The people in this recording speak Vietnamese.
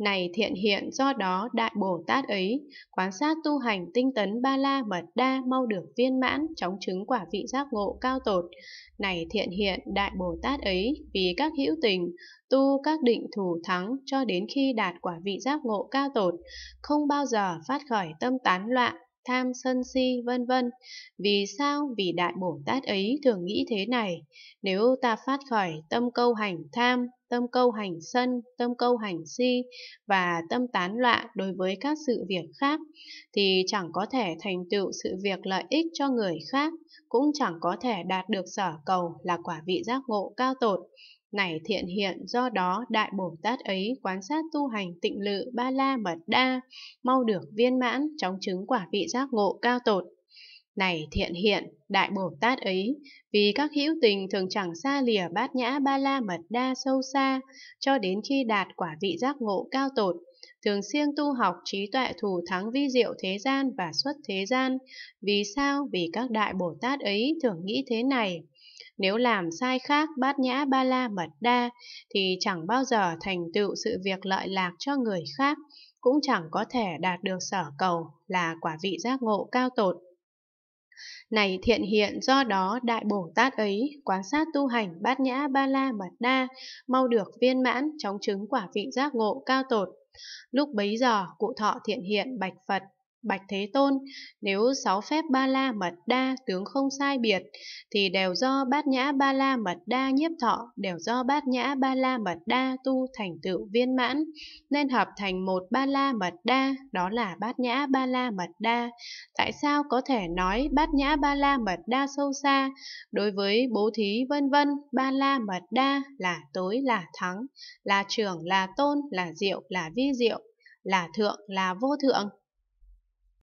Này thiện hiện do đó Đại Bồ Tát ấy, quán sát tu hành tinh tấn ba la mật đa mau được viên mãn, chóng chứng quả vị giác ngộ cao tột. Này thiện hiện Đại Bồ Tát ấy, vì các hữu tình, tu các định thủ thắng cho đến khi đạt quả vị giác ngộ cao tột, không bao giờ phát khởi tâm tán loạn, tham sân si vân vân. Vì sao? Vì đại Bồ Tát ấy thường nghĩ thế này, nếu ta phát khởi tâm câu hành tham, tâm câu hành sân, tâm câu hành si và tâm tán loạn đối với các sự việc khác thì chẳng có thể thành tựu sự việc lợi ích cho người khác, cũng chẳng có thể đạt được sở cầu là quả vị giác ngộ cao tột. Này thiện hiện do đó Đại Bồ Tát ấy quan sát tu hành tịnh lự ba la mật đa, mau được viên mãn trong chứng quả vị giác ngộ cao tột. Này thiện hiện, đại Bồ Tát ấy, vì các hữu tình thường chẳng xa lìa bát nhã ba la mật đa sâu xa, cho đến khi đạt quả vị giác ngộ cao tột, thường siêng tu học trí tuệ thủ thắng vi diệu thế gian và xuất thế gian. Vì sao? Vì các đại Bồ Tát ấy thường nghĩ thế này. Nếu làm sai khác bát nhã ba la mật đa thì chẳng bao giờ thành tựu sự việc lợi lạc cho người khác, cũng chẳng có thể đạt được sở cầu là quả vị giác ngộ cao tột. Này thiện hiện do đó Đại Bồ Tát ấy, quán sát tu hành bát nhã ba la mật đa, mau được viên mãn, chóng chứng quả vị giác ngộ cao tột. Lúc bấy giờ, cụ thọ thiện hiện bạch Phật, Bạch Thế Tôn, nếu sáu phép ba la mật đa tướng không sai biệt, thì đều do bát nhã ba la mật đa nhiếp thọ, đều do bát nhã ba la mật đa tu thành tựu viên mãn, nên hợp thành một ba la mật đa, đó là bát nhã ba la mật đa. Tại sao có thể nói bát nhã ba la mật đa sâu xa? Đối với bố thí vân vân, ba la mật đa là tối là thắng, là trưởng là tôn, là diệu là vi diệu, là thượng là vô thượng.